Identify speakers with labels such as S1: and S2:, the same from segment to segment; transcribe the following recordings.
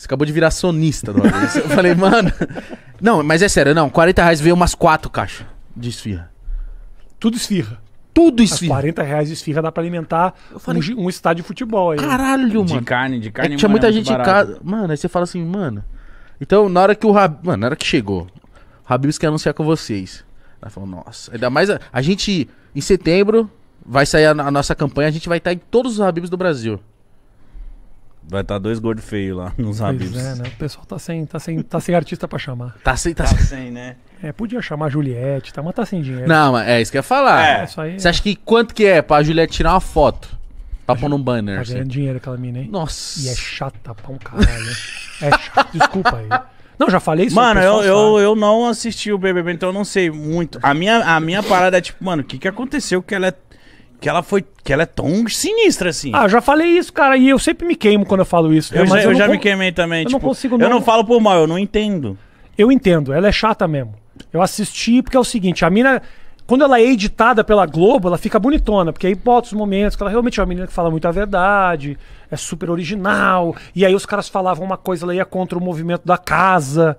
S1: Você acabou de virar sonista, do Eu falei, mano. Não, mas é sério, não. 40 reais veio umas quatro caixas de esfirra.
S2: Tudo esfirra. Tudo esfirra. As 40 reais de esfirra dá pra alimentar falei, um, um, estádio de futebol aí. Caralho, mano. De carne, de é carne. É tinha mano, muita gente em casa.
S1: Mano, aí você fala assim, mano. Então, na hora que o Rab... Mano, na hora que chegou, o Rabibs quer anunciar com vocês. Ela falou, nossa. Ainda mais a, a gente, em setembro, vai sair a, a nossa campanha, a gente vai estar em todos os Rabibs do Brasil. Vai estar tá dois gordos feios lá nos amigos É, né? O
S2: pessoal tá sem, tá sem, tá sem artista pra chamar. Tá sem, tá, tá sem, né? É, podia chamar Juliette, tá? Mas tá sem dinheiro. Não, mas é isso que eu ia falar. É. Aí, Você
S1: acha que quanto que é pra Juliette tirar uma foto? Pra tá pôr num banner. Tá assim. ganhando
S2: dinheiro aquela mina, hein? Nossa. E é chata pra um caralho. é chata, desculpa aí. Não, já falei isso. Mano, eu, eu, eu, não assisti o BBB, então eu não sei muito. A minha, a minha parada é tipo, mano, o que, que aconteceu que ela é que ela foi. Que ela é tão sinistra assim. Ah, eu já falei isso, cara, e eu sempre me queimo quando eu falo isso. Né? Eu, já, eu, eu já me queimei também. Eu tipo, não consigo não. Eu não falo por mal, eu não entendo. Eu entendo, ela é chata mesmo. Eu assisti porque é o seguinte, a mina. Quando ela é editada pela Globo, ela fica bonitona, porque aí bota os momentos que ela realmente é uma menina que fala muito a verdade, é super original, e aí os caras falavam uma coisa, ela ia contra o movimento da casa.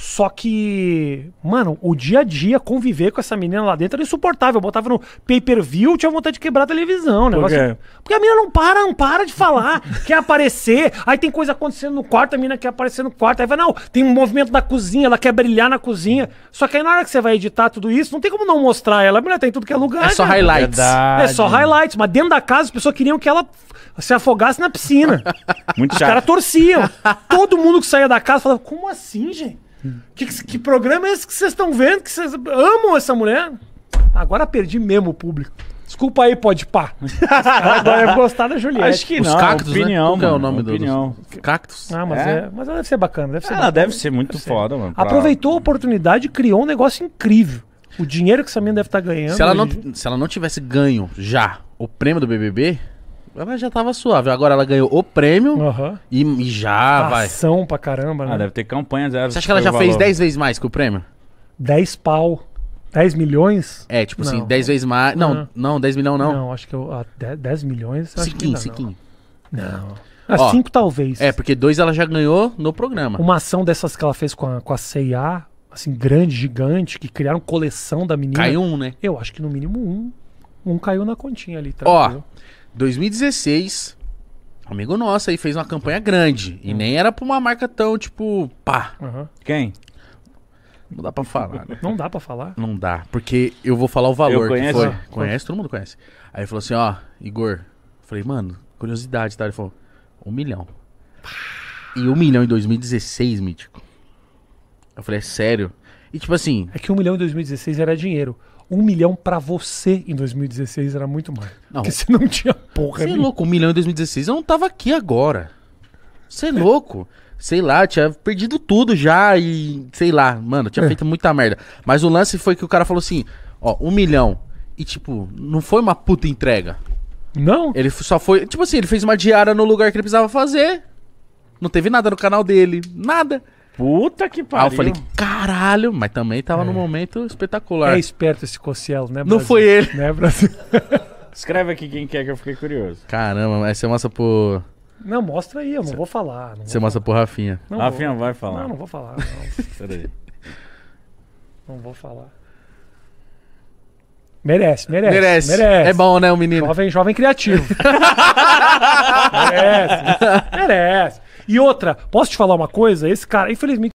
S2: Só que, mano, o dia a dia, conviver com essa menina lá dentro era insuportável. Eu botava no pay-per-view, tinha vontade de quebrar a televisão. Negócio... Por quê? Assim. Porque a menina não para, não para de falar, quer aparecer. Aí tem coisa acontecendo no quarto, a menina quer aparecer no quarto. Aí vai, não, tem um movimento da cozinha, ela quer brilhar na cozinha. Só que aí na hora que você vai editar tudo isso, não tem como não mostrar ela. A menina tem tá tudo que é lugar. É só né? highlights. Verdade. É só highlights. Mas dentro da casa, as pessoas queriam que ela se afogasse na piscina. Muito Os caras torciam. Todo mundo que saía da casa falava, como assim, gente? Que, que programa é esse que vocês estão vendo? Que vocês amam essa mulher? Agora perdi mesmo o público. Desculpa aí, pode pá. Agora gostar da Juliette. Acho que Os não. Cactos, né? opinião, né? Qual é o nome opinião. do Cactos? Ah, mas, é. é. mas ela deve ser bacana. Deve ser Ela ah, bacana. deve ser muito deve foda, ser. mano. Aproveitou a oportunidade e criou um negócio incrível. O dinheiro que essa menina deve estar tá ganhando. Se ela, não,
S1: se ela não tivesse ganho já o prêmio do BBB, mas já tava suave. Agora ela ganhou o prêmio uhum. e, e, já Ação vai.
S2: Ação pra caramba, né? Ah, deve ter campanha. zero. Você acha que ela já fez 10
S1: vezes mais que o prêmio?
S2: 10 pau. 10 milhões? É,
S1: tipo assim, não. assim, 10 vezes mais. Não, não,
S2: não 10 milhões não. Não, acho que eu, ah, 10, 10 milhões. Siquinho, Siquinho.
S1: Não. Ah, 5 talvez. É, porque dois ela já ganhou no programa. Uma
S2: ação dessas que ela fez com a, com a CIA, assim, grande, gigante, que criaram coleção da menina. Caiu um, né? Eu acho que no mínimo um. Um caiu na continha ali, tá? Ó,
S1: 2016, um amigo nosso aí fez uma campanha grande. E nem era pra uma marca tão, tipo, pá. Quem? Não dá pra falar, né? Não dá pra falar? Não dá, porque eu vou falar o valor Eu conheço. que foi. Ah, conhece? Todo mundo conhece. Aí ele falou assim, ó, Igor. Falei, mano, curiosidade, tá? Ele falou, um milhão. E um milhão em 2016, Mítico. Eu falei, é sério? E tipo assim,
S2: É que um milhão em 2016 era dinheiro. Um milhão para você em 2016 era muito mais. Não. Porque você
S1: não tinha porra Você é louco, um milhão em 2016 eu não tava aqui agora. Você é louco. Sei lá, tinha perdido tudo já e sei lá, mano, tinha é. feito muita merda. Mas o lance foi que o cara falou assim: ó, um milhão. E tipo, não foi uma puta entrega. Não? Ele só foi. Tipo assim, ele fez uma diária no lugar que ele precisava fazer. Não teve nada no
S2: canal dele, nada. Puta que pariu. Aí eu falei,
S1: caralho, mas também tava é. num momento espetacular. É esperto
S2: esse Cossielo, né, Brasil? Não foi ele. Né, Brasil? Escreve aqui quem quer que eu fiquei curioso.
S1: Caramba, mas você mostra pro...
S2: Não, mostra aí, eu não vou falar.
S1: você mostra pro Rafinha. Não Rafinha vou. vai falar. Não, não vou falar.
S2: Não. não vou falar. Merece, merece, merece, merece. É bom, né, o menino? Jovem, jovem criativo. merece. Merece. E outra, posso te falar uma coisa? Esse cara, infelizmente,